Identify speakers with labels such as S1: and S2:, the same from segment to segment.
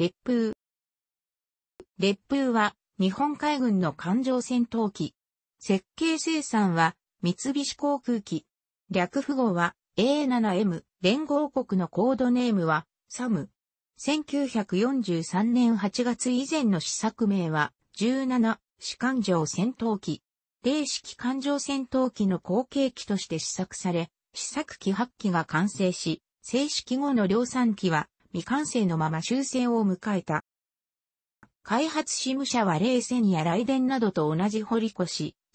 S1: 烈風。烈風は日本海軍の艦上戦闘機。設計生産は三菱航空機。略符号は A7M。連合国のコードネームはサム。1943年8月以前の試作名は17士艦上戦闘機。零式艦上戦闘機の後継機として試作され、試作機8機が完成し、正式後の量産機は未完成のまま終戦を迎えた。開発事務者は冷戦や雷電などと同じ堀越、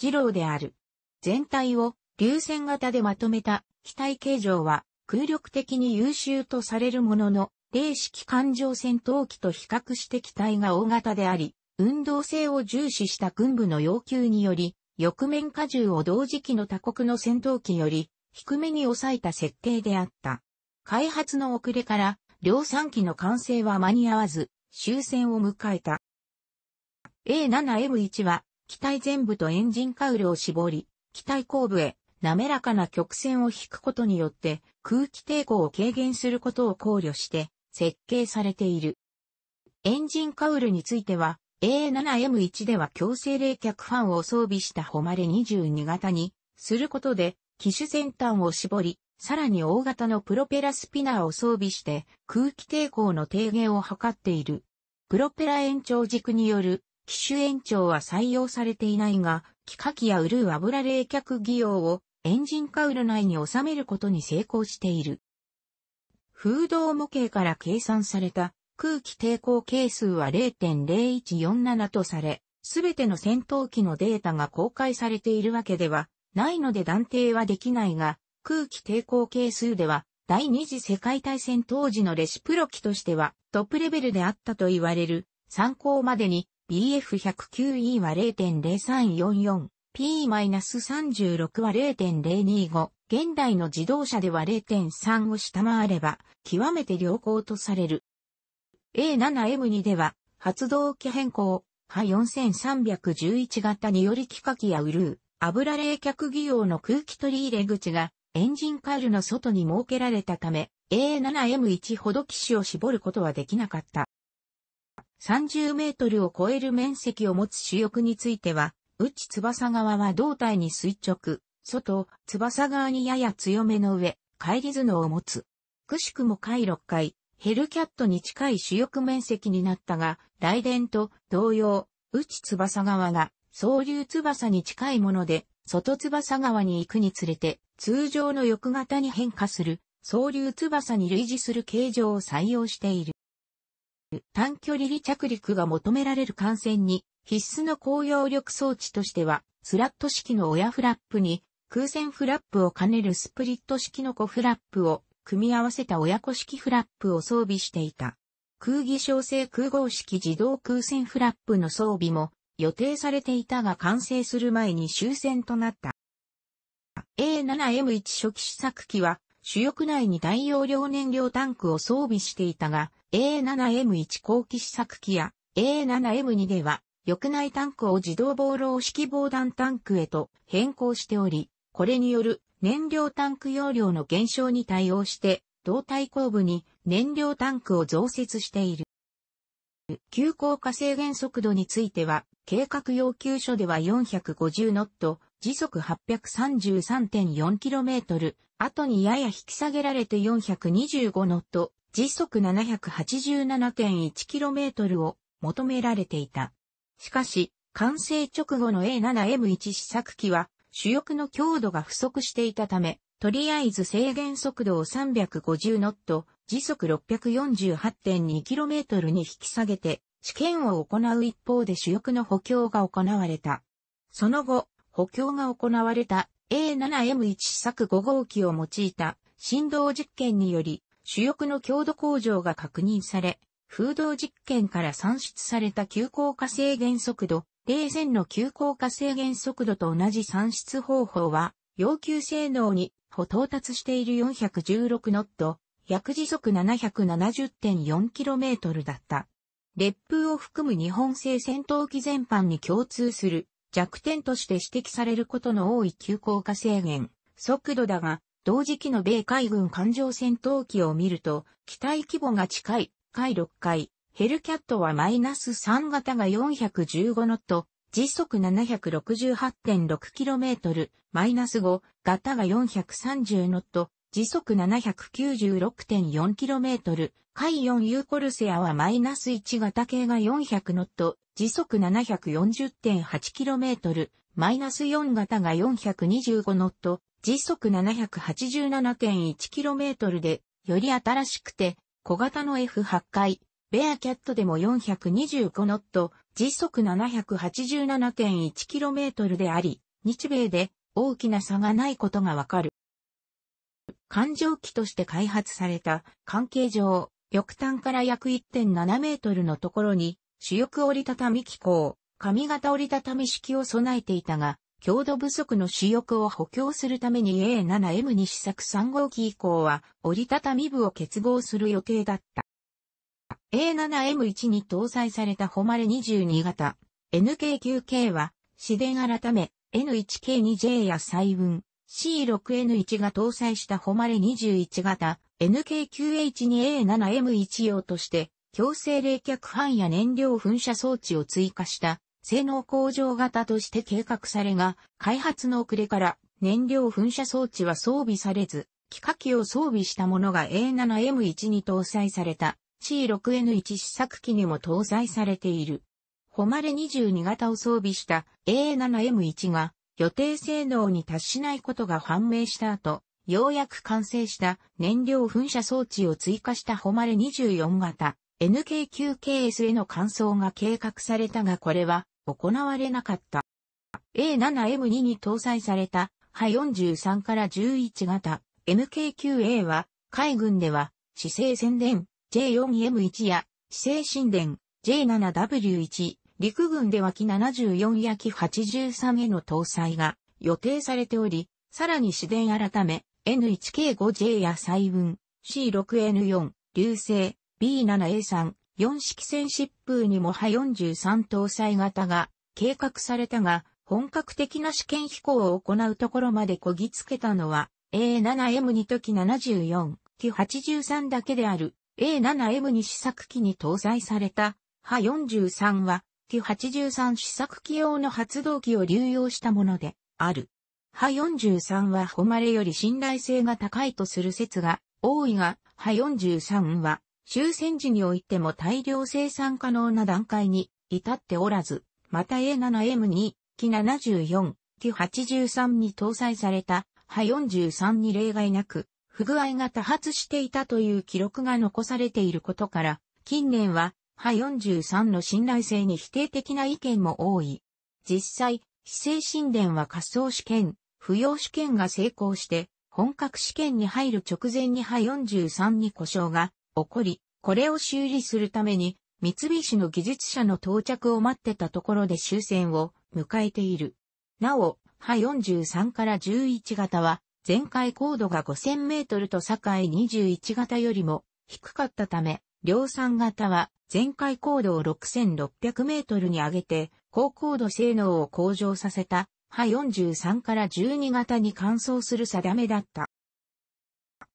S1: 二郎である。全体を流線型でまとめた機体形状は空力的に優秀とされるものの、冷式艦上戦闘機と比較して機体が大型であり、運動性を重視した軍部の要求により、翼面荷重を同時期の他国の戦闘機より低めに抑えた設定であった。開発の遅れから量産機の完成は間に合わず、終戦を迎えた。A7M1 は、機体全部とエンジンカウルを絞り、機体後部へ滑らかな曲線を引くことによって空気抵抗を軽減することを考慮して設計されている。エンジンカウルについては A7M1 では強制冷却ファンを装備した誉れ22型にすることで機種先端を絞りさらに大型のプロペラスピナーを装備して空気抵抗の低減を図っている。プロペラ延長軸による機種延長は採用されていないが、気化器やウルー油冷却技用をエンジンカウル内に収めることに成功している。風洞模型から計算された空気抵抗係数は0.0147とされ、すべての戦闘機のデータが公開されているわけではないので断定はできないが、空気抵抗係数では、第二次世界大戦当時のレシプロ機としてはトップレベルであったと言われる参考までに BF109E は 0.0344P-36 は0.025現代の自動車では0.3を下回れば極めて良好とされる。A7M2 では発動機変更、波4311型により気化器やウルー、油冷却技用の空気取り入れ口がエンジン回路の外に設けられたため、A7M1 ほど機種を絞ることはできなかった。30メートルを超える面積を持つ主翼については、内翼側は胴体に垂直、外、翼側にやや強めの上、返り頭脳を持つ。くしくも回6回、ヘルキャットに近い主翼面積になったが、雷電と同様、内翼側が、総流翼に近いもので、外翼側に行くにつれて、通常の翼型に変化する、総流翼に類似する形状を採用している。短距離離着陸が求められる艦船に、必須の高揚力装置としては、スラット式の親フラップに、空船フラップを兼ねるスプリット式の子フラップを、組み合わせた親子式フラップを装備していた。空気小生空合式自動空船フラップの装備も予定されていたが完成する前に終戦となった。A7M1 初期試作機は主翼内に大容量燃料タンクを装備していたが、A7M1 後期試作機や A7M2 では、翼内タンクを自動防漏式防弾タンクへと変更しており、これによる燃料タンク容量の減少に対応して、胴体後部に燃料タンクを増設している。急降下制限速度については、計画要求書では450ノット、時速 833.4km、後にやや引き下げられて425ノット、時速 787.1km を求められていた。しかし、完成直後の A7M1 試作機は、主翼の強度が不足していたため、とりあえず制限速度を350ノット、時速 648.2km に引き下げて試験を行う一方で主翼の補強が行われた。その後、補強が行われた A7M1 作5号機を用いた振動実験により主翼の強度向上が確認され、風洞実験から算出された急降下制限速度、冷戦の急降下制限速度と同じ算出方法は、要求性能に、ほ到達している416ノット、約時速 770.4km だった。烈風を含む日本製戦闘機全般に共通する弱点として指摘されることの多い急降下制限、速度だが、同時期の米海軍艦上戦闘機を見ると、機体規模が近い、回6回、ヘルキャットはマイナス3型が415ノット、時速 768.6km、マイナス5型が430ノット、時速 796.4km、海4ーコルセアはマイナス1型系が400ノット、時速 740.8km、マイナス4型が425ノット、時速 787.1km で、より新しくて、小型の F8 回、ベアキャットでも425ノット、時速 787.1km であり、日米で大きな差がないことがわかる。環状機として開発された関係上、翼端から約1.7メートルのところに、主翼折りたたみ機構、上型折りたたみ式を備えていたが、強度不足の主翼を補強するために A7M 2試作3号機以降は折りたたみ部を結合する予定だった。A7M1 に搭載された誉れ22型 NK9K は、市電改め N1K2J や細分 C6N1 が搭載した誉れ21型 NK9H2A7M1 用として強制冷却ファンや燃料噴射装置を追加した性能向上型として計画されが開発の遅れから燃料噴射装置は装備されず機械機を装備したものが A7M1 に搭載された C6N1 試作機にも搭載されている。誉れ22型を装備した A7M1 が予定性能に達しないことが判明した後、ようやく完成した燃料噴射装置を追加した誉れ24型 NK9KS への換装が計画されたがこれは行われなかった。A7M2 に搭載されたハ43から11型 NK9A は海軍では姿勢宣伝 J4M1 や姿勢神殿 J7W1 陸軍では木74や機83への搭載が予定されており、さらに市電改め N1K5J や細雲 C6N4 流星 B7A3 4式戦疾風にも派43搭載型が計画されたが、本格的な試験飛行を行うところまでこぎつけたのは A7M2 と機74、機83だけである A7M2 試作機に搭載された派43は機83試作機用の発動機を流用したものである。ハ43は誉れより信頼性が高いとする説が多いが、ハ43は終戦時においても大量生産可能な段階に至っておらず、また A7M2、機74、機83に搭載されたハ43に例外なく、不具合が多発していたという記録が残されていることから、近年は派43の信頼性に否定的な意見も多い。実際、非正神殿は滑走試験、不要試験が成功して、本格試験に入る直前に派43に故障が起こり、これを修理するために、三菱の技術者の到着を待ってたところで終戦を迎えている。なお、派43から11型は、前回高度が5000メートルと境21型よりも低かったため、量産型は全開高度を6600メートルに上げて、高高度性能を向上させた、波43から12型に換装する定めだった。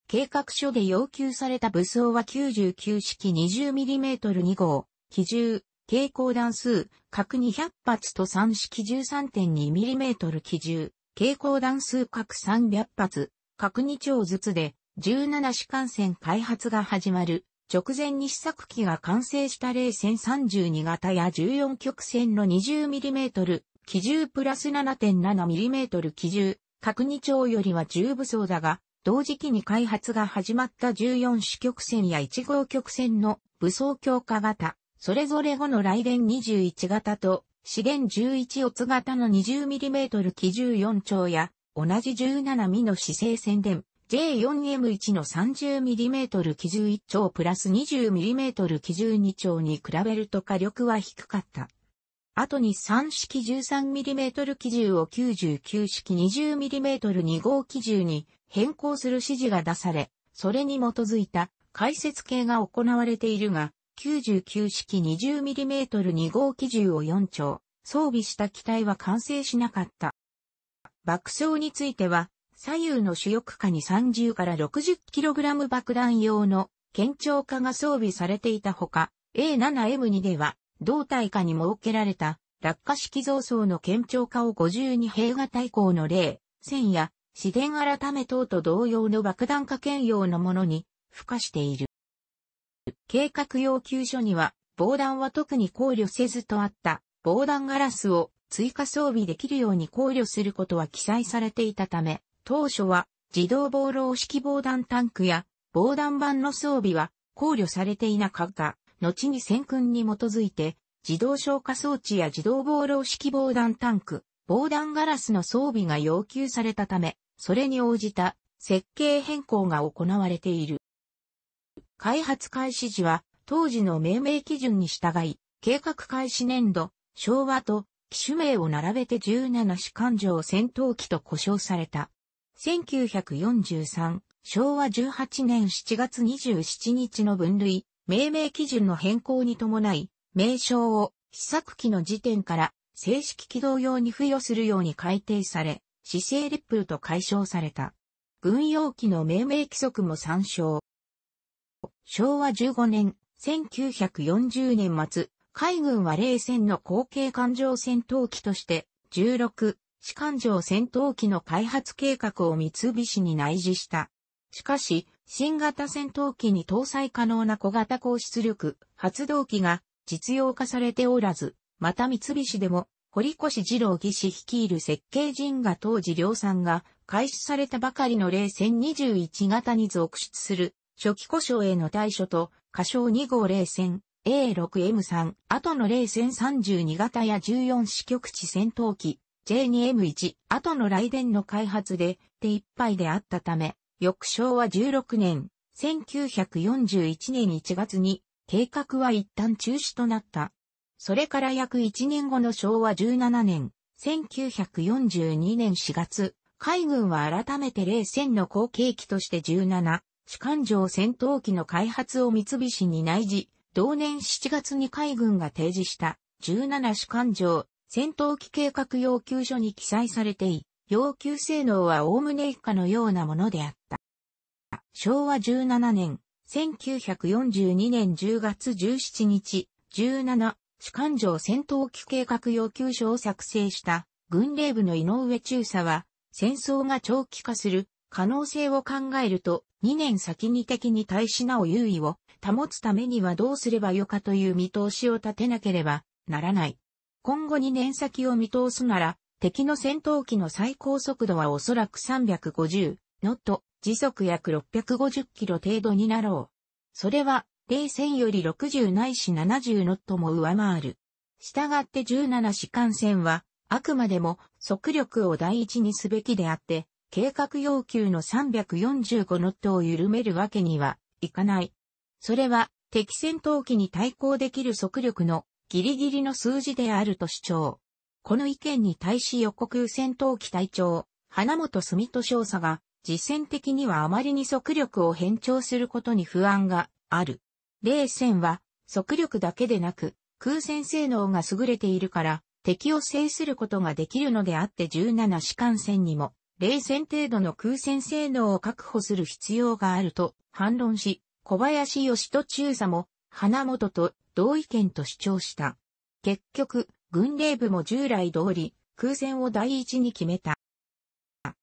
S1: 計画書で要求された武装は99式 20mm2 号、機銃、蛍光弾数、各200発と3式 13.2mm 機銃、蛍光弾数各300発、各2丁ずつで、17士艦船開発が始まる。直前に試作機が完成した0戦32型や14曲線の 20mm 機銃プラス 7.7mm 機銃、角2丁よりは重武装だが、同時期に開発が始まった14四曲線や1号曲線の武装強化型、それぞれ後の来電21型と、資源11オツ型の 20mm 機銃4丁や、同じ17ミの姿勢宣伝、J4M1 の 30mm 機銃1丁プラス 20mm 機銃2丁に比べると火力は低かった。後に3式 13mm 機銃を99式 20mm2 号機銃に変更する指示が出され、それに基づいた解説系が行われているが、99式 20mm2 号機銃を4丁装備した機体は完成しなかった。爆傷については、左右の主翼下に30から 60kg 爆弾用の堅調化が装備されていたほか、A7M2 では、胴体下に設けられた落下式造装の堅調化を52平型以降の例、線や、自然改め等と同様の爆弾化兼用のものに、付加している。計画要求書には、防弾は特に考慮せずとあった防弾ガラスを追加装備できるように考慮することは記載されていたため、当初は自動防漏式防弾タンクや防弾板の装備は考慮されていなかった。後に戦訓に基づいて自動消火装置や自動防漏式防弾タンク、防弾ガラスの装備が要求されたため、それに応じた設計変更が行われている。開発開始時は当時の命名基準に従い、計画開始年度、昭和と機種名を並べて17種艦上戦闘機と呼称された。1943、昭和18年7月27日の分類、命名基準の変更に伴い、名称を試作機の時点から正式起動用に付与するように改定され、姿勢プ風と解消された。軍用機の命名規則も参照。昭和15年、1940年末、海軍は冷戦の後継艦上戦闘機として、16、士官上戦闘機の開発計画を三菱に内示した。しかし、新型戦闘機に搭載可能な小型高出力発動機が実用化されておらず、また三菱でも、堀越二郎技師率いる設計人が当時量産が開始されたばかりの冷戦21型に続出する初期故障への対処と、過小2号冷戦 A6M3 後の冷戦32型や14四極地戦闘機 J2M1 後の来電の開発で手一杯であったため、翌昭和16年、1941年1月に計画は一旦中止となった。それから約1年後の昭和17年、1942年4月、海軍は改めて冷戦の後継機として17、主艦上戦闘機の開発を三菱に内示、同年7月に海軍が提示した17主艦上戦闘機計画要求書に記載されてい、要求性能は概ね以下のようなものであった。昭和17年、1942年10月17日、17、主艦上戦闘機計画要求書を作成した軍令部の井上中佐は、戦争が長期化する可能性を考えると、2年先に敵に対しなお優位を保つためにはどうすればよかという見通しを立てなければならない。今後2年先を見通すなら、敵の戦闘機の最高速度はおそらく350ノット、時速約650キロ程度になろう。それは、冷戦より60ないし70ノットも上回る。したがって17士艦船は、あくまでも速力を第一にすべきであって、計画要求の345ノットを緩めるわけにはいかない。それは敵戦闘機に対抗できる速力のギリギリの数字であると主張。この意見に対し横空戦闘機隊長、花本住人少佐が、実践的にはあまりに速力を変調することに不安がある。冷戦は、速力だけでなく、空戦性能が優れているから、敵を制することができるのであって17士官戦にも、冷戦程度の空戦性能を確保する必要があると反論し、小林義人中佐も、花本と同意見と主張した。結局、軍令部も従来通り、空戦を第一に決めた。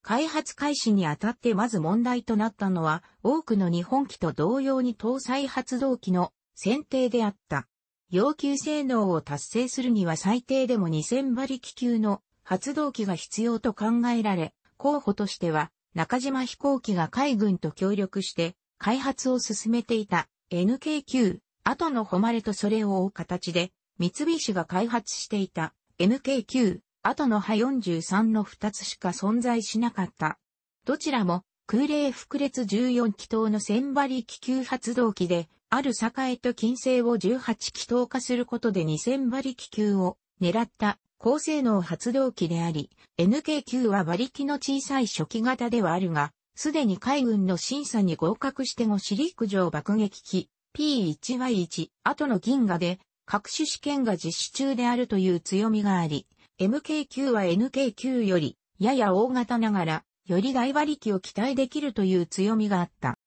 S1: 開発開始にあたってまず問題となったのは、多くの日本機と同様に搭載発動機の選定であった。要求性能を達成するには最低でも2000馬力級の発動機が必要と考えられ、候補としては中島飛行機が海軍と協力して開発を進めていた NK9 後の誉れとそれを追う形で、三菱が開発していた MK9、後の派43の2つしか存在しなかった。どちらも空冷複列14気筒の千馬力級発動機で、ある栄と金星を18気筒化することで2000馬力級を狙った高性能発動機であり、NK9 は馬力の小さい初期型ではあるが、すでに海軍の審査に合格してリ種ク上爆撃機 P1Y1 後の銀河で各種試験が実施中であるという強みがあり、MK9 は NK9 よりやや大型ながら、より大馬力を期待できるという強みがあった。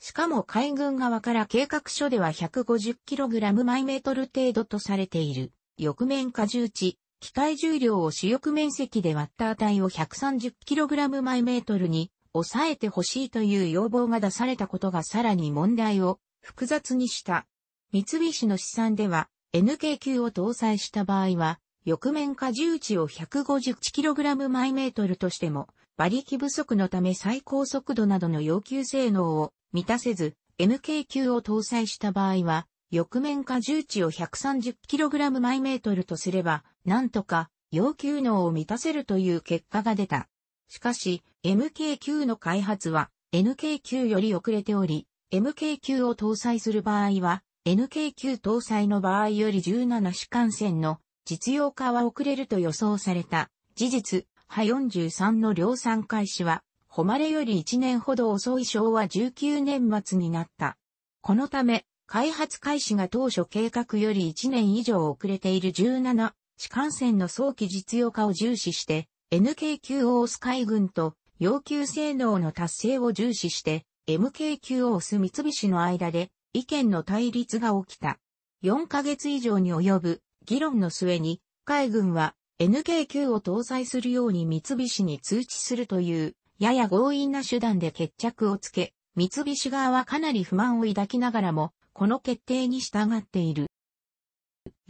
S1: しかも海軍側から計画書では 150kg 毎メートル程度とされている、翼面荷重値、機体重量を主翼面積で割った値を 130kg 毎メートルに抑えてほしいという要望が出されたことがさらに問題を複雑にした。三菱の試算では、NK 9を搭載した場合は、翼面荷重値を1 5 0 k g ルとしても、馬力不足のため最高速度などの要求性能を満たせず、NK 9を搭載した場合は、翼面荷重値を1 3 0 k g ルとすれば、なんとか要求能を満たせるという結果が出た。しかし、MK 9の開発は NK 9より遅れており、MK9 を搭載する場合は、NK9 搭載の場合より17主幹線の実用化は遅れると予想された。事実、ハ43の量産開始は、誉れより1年ほど遅い昭和19年末になった。このため、開発開始が当初計画より1年以上遅れている17主幹線の早期実用化を重視して、NK9 オース海軍と要求性能の達成を重視して、MKQ 押ス三菱の間で意見の対立が起きた。4ヶ月以上に及ぶ議論の末に、海軍は n k q を搭載するように三菱に通知するという、やや強引な手段で決着をつけ、三菱側はかなり不満を抱きながらも、この決定に従っている。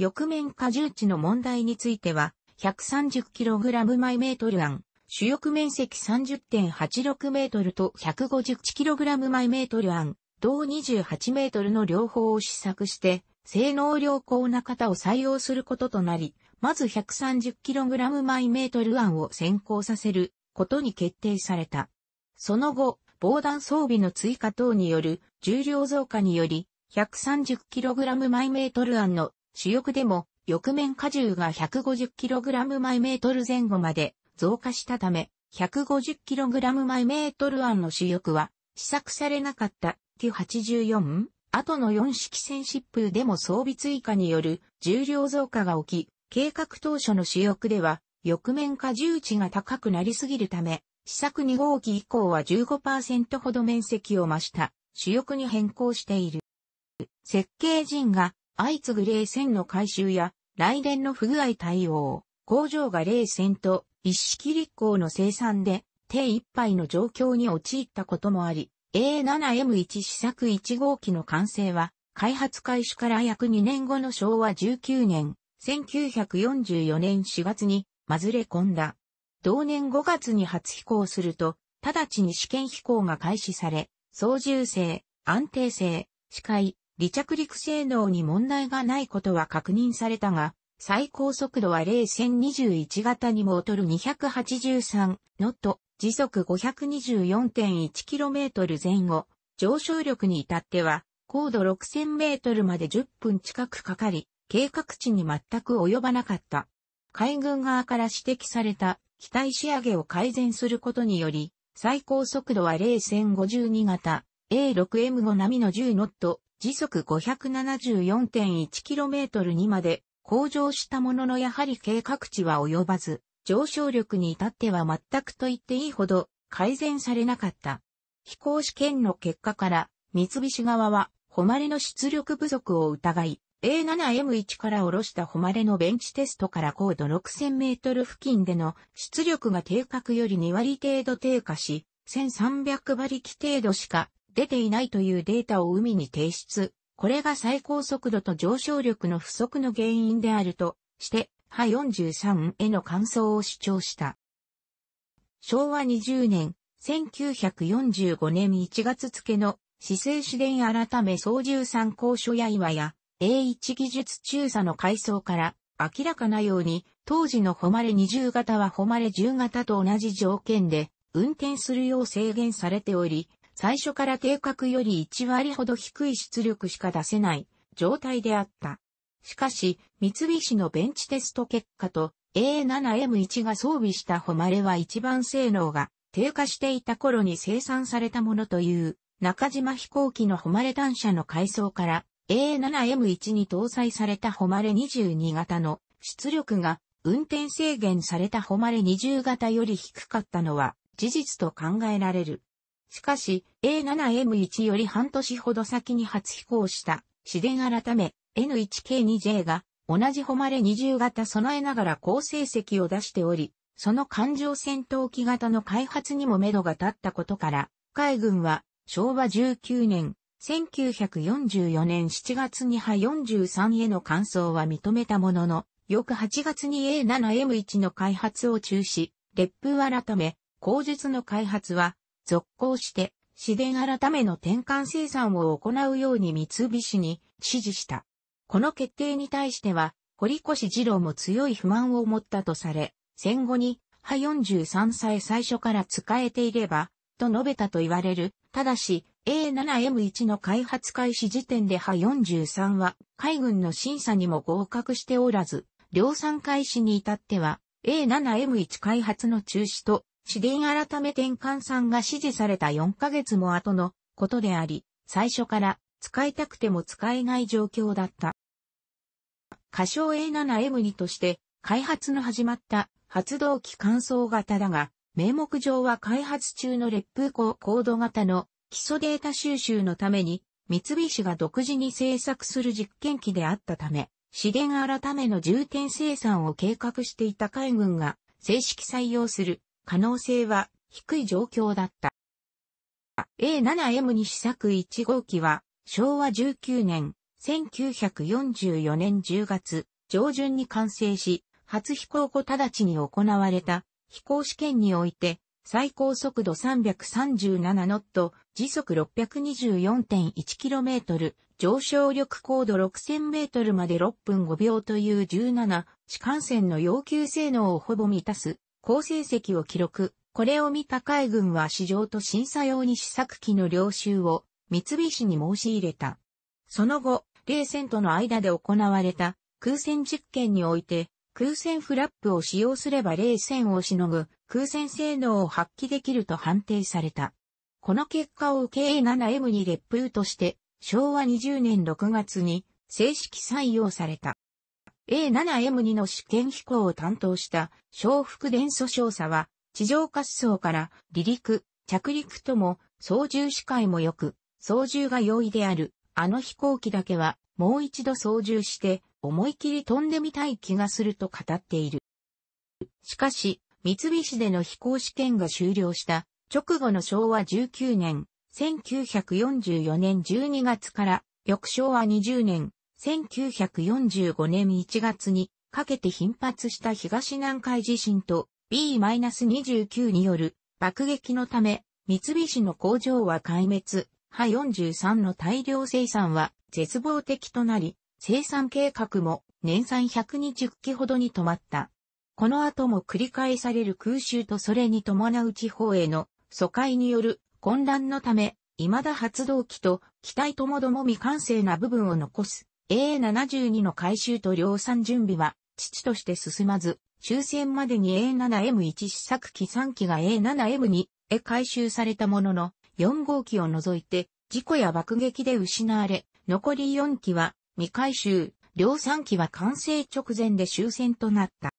S1: 翼面荷重値の問題については、130kg 毎メートル案、主翼面積30.86メートルと1 5 1ムマ毎メートル案、同28メートルの両方を試作して、性能良好な型を採用することとなり、まず1 3 0ムマ毎メートル案を先行させることに決定された。その後、防弾装備の追加等による重量増加により、1 3 0ムマ毎メートル案の主翼でも、翼面荷重が1 5 0ムマ毎メートル前後まで増加したため、150kg 毎メートル案の主翼は、試作されなかった T84、後の4式戦疾風でも装備追加による重量増加が起き、計画当初の主翼では、翼面荷重値が高くなりすぎるため、試作2号機以降は15%ほど面積を増した主翼に変更している。設計陣が相次ぐ冷戦の回収や来年の不具合対応、工場が冷戦と一式立候の生産で、手一杯の状況に陥ったこともあり、A7M1 試作1号機の完成は、開発開始から約2年後の昭和19年、1944年4月に、まずれ込んだ。同年5月に初飛行すると、直ちに試験飛行が開始され、操縦性、安定性、視界、離着陸性能に問題がないことは確認されたが、最高速度は0.021型にも劣る283ノット、時速 524.1km 前後、上昇力に至っては、高度 6000m まで10分近くかかり、計画値に全く及ばなかった。海軍側から指摘された機体仕上げを改善することにより、最高速度は0.052型、A6M5 並みの10ノット、時速 574.1km にまで向上したもののやはり計画値は及ばず、上昇力に至っては全くと言っていいほど改善されなかった。飛行試験の結果から、三菱側は、誉れの出力不足を疑い、A7M1 から下ろした誉れのベンチテストから高度6000メートル付近での出力が定格より2割程度低下し、1300馬力程度しか出ていないというデータを海に提出。これが最高速度と上昇力の不足の原因であるとして、波43への感想を主張した。昭和20年、1945年1月付の、市政市電改め総重参考書や岩や、A1 技術中佐の階層から、明らかなように、当時の誉れ20型は誉れ10型と同じ条件で、運転するよう制限されており、最初から定格より1割ほど低い出力しか出せない状態であった。しかし、三菱のベンチテスト結果と A7M1 が装備した誉れは一番性能が低下していた頃に生産されたものという中島飛行機の誉れ単車の階層から A7M1 に搭載された誉れ22型の出力が運転制限された誉れ20型より低かったのは事実と考えられる。しかし、A7M1 より半年ほど先に初飛行した、自電改め、N1K2J が、同じ誉れ二重型備えながら高成績を出しており、その艦上戦闘機型の開発にも目処が立ったことから、海軍は、昭和19年、1944年7月に派43への感想は認めたものの、翌8月に A7M1 の開発を中止、列風改め、工術の開発は続行して、市電改めの転換生産を行うように三菱に指示した。この決定に対しては、堀越二郎も強い不満を持ったとされ、戦後に、派43歳最初から使えていれば、と述べたと言われる。ただし、A7M1 の開発開始時点で派43は、海軍の審査にも合格しておらず、量産開始に至っては、A7M1 開発の中止と資源改め転換さんが指示された4ヶ月も後のことであり、最初から使いたくても使えない状況だった。仮称 A7M2 として開発の始まった発動機乾燥型だが、名目上は開発中の烈風高高度型の基礎データ収集のために三菱が独自に製作する実験機であったため、資源改めの重点生産を計画していた海軍が正式採用する可能性は低い状況だった。A7M に試作1号機は昭和19年1944年10月上旬に完成し、初飛行後直ちに行われた飛行試験において最高速度337ノット、時速 624.1km、上昇力高度 6000m まで6分5秒という17、試間線の要求性能をほぼ満たす好成績を記録。これを見た海軍は市場と審査用に試作機の領収を三菱に申し入れた。その後、冷戦との間で行われた空戦実験において、空戦フラップを使用すれば冷戦をしのぐ空戦性能を発揮できると判定された。この結果を受け A7M に列風として、昭和20年6月に正式採用された。A7M2 の試験飛行を担当した小福電素少佐は、地上滑走から離陸、着陸とも操縦視界も良く、操縦が容易である、あの飛行機だけはもう一度操縦して思い切り飛んでみたい気がすると語っている。しかし、三菱での飛行試験が終了した直後の昭和19年、1944年12月から翌昭和20年1945年1月にかけて頻発した東南海地震と B-29 による爆撃のため、三菱の工場は壊滅、派43の大量生産は絶望的となり、生産計画も年産120機ほどに止まった。この後も繰り返される空襲とそれに伴う地方への疎開による混乱のため、未だ発動機と機体ともども未完成な部分を残す A72 の回収と量産準備は、父として進まず、終戦までに A7M1 試作機3機が A7M2 へ回収されたものの、4号機を除いて、事故や爆撃で失われ、残り4機は未回収、量産機は完成直前で終戦となった。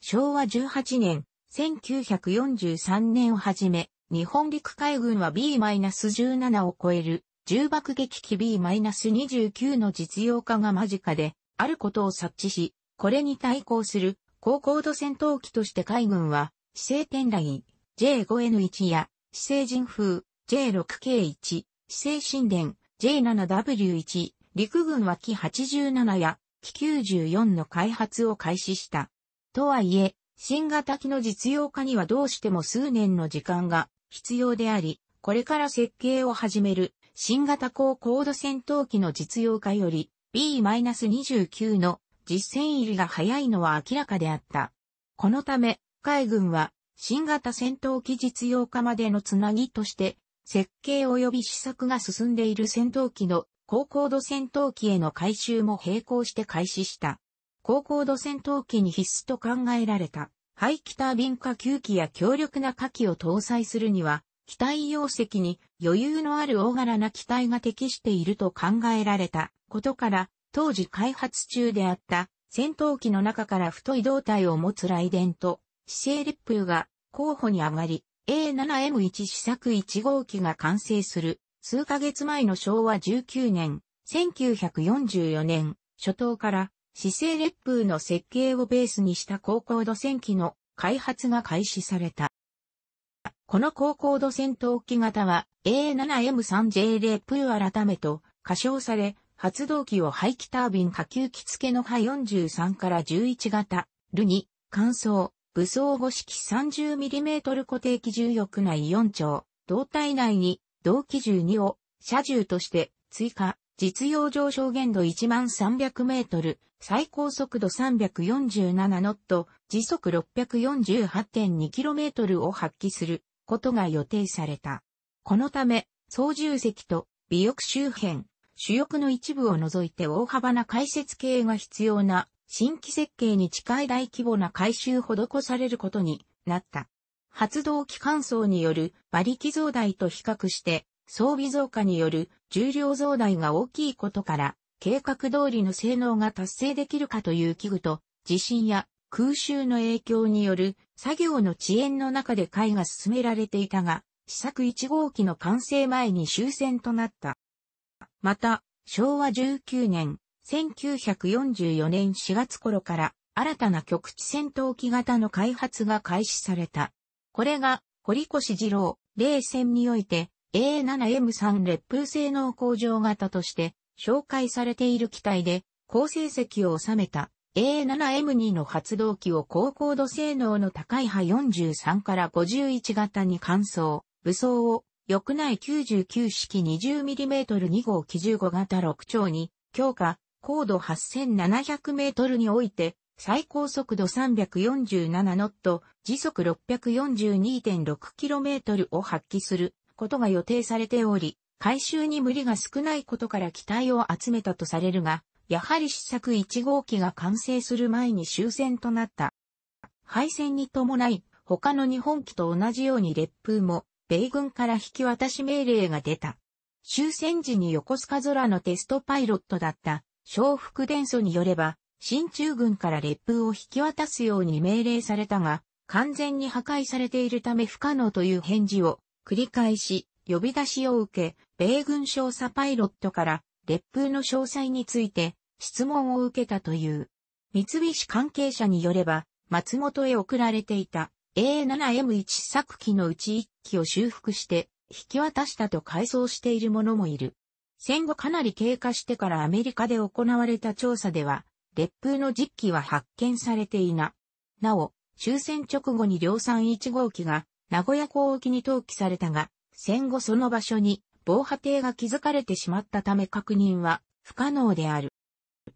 S1: 昭和18年、1943年をはじめ、日本陸海軍は B-17 を超える重爆撃機 B-29 の実用化が間近で、あることを察知し、これに対抗する高高度戦闘機として海軍は、姿勢天雷 J5N1 や、姿勢人風 J6K1、姿勢神殿 J7W1、陸軍は機87や、機94の開発を開始した。とはいえ、新型機の実用化にはどうしても数年の時間が必要であり、これから設計を始める新型高高度戦闘機の実用化より B-29 の実戦入りが早いのは明らかであった。このため、海軍は新型戦闘機実用化までのつなぎとして、設計及び試作が進んでいる戦闘機の高高度戦闘機への改修も並行して開始した。高高度戦闘機に必須と考えられた、排気タービン化球機や強力な火器を搭載するには、機体容積に余裕のある大柄な機体が適していると考えられたことから、当時開発中であった戦闘機の中から太い胴体を持つ雷電と姿勢烈風が候補に上がり、A7M1 試作1号機が完成する数ヶ月前の昭和19年、1944年初頭から姿勢烈風の設計をベースにした高高度戦機の開発が開始された。この高高度戦闘機型は A7M3J 0プー改めと仮称され、発動機を排気タービン下級機付けの波43から11型、ルに、乾燥、武装五式 30mm 固定機重翼内4丁、胴体内に、同機重2を、車重として、追加、実用上昇限度1300メートル、最高速度347ノット、時速 648.2km を発揮する。ことが予定された。このため、操縦席と尾翼周辺、主翼の一部を除いて大幅な解説系が必要な新規設計に近い大規模な改修を施されることになった。発動機関層による馬力増大と比較して装備増加による重量増大が大きいことから計画通りの性能が達成できるかという器具と地震や空襲の影響による作業の遅延の中で会が進められていたが、試作1号機の完成前に終戦となった。また、昭和19年、1944年4月頃から新たな局地戦闘機型の開発が開始された。これが、堀越二郎、冷戦において A7M3 烈風性能向上型として紹介されている機体で好成績を収めた A7M2 の発動機を高高度性能の高い波43から51型に換装、武装を、翼内99式 20mm2 号機15型6丁に、強化、高度 8700m において、最高速度347ノット、時速 642.6km を発揮することが予定されており、回収に無理が少ないことから期待を集めたとされるが、やはり試作1号機が完成する前に終戦となった。敗戦に伴い、他の日本機と同じように烈風も、米軍から引き渡し命令が出た。終戦時に横須賀空のテストパイロットだった、小福伝祖によれば、新中軍から烈風を引き渡すように命令されたが、完全に破壊されているため不可能という返事を繰り返し、呼び出しを受け、米軍少佐パイロットから、烈風の詳細について、質問を受けたという。三菱関係者によれば、松本へ送られていた A7M1 作機のうち1機を修復して引き渡したと回想している者もいる。戦後かなり経過してからアメリカで行われた調査では、烈風の実機は発見されていな。なお、終戦直後に量産1号機が名古屋港沖に投棄されたが、戦後その場所に防波堤が築かれてしまったため確認は不可能である。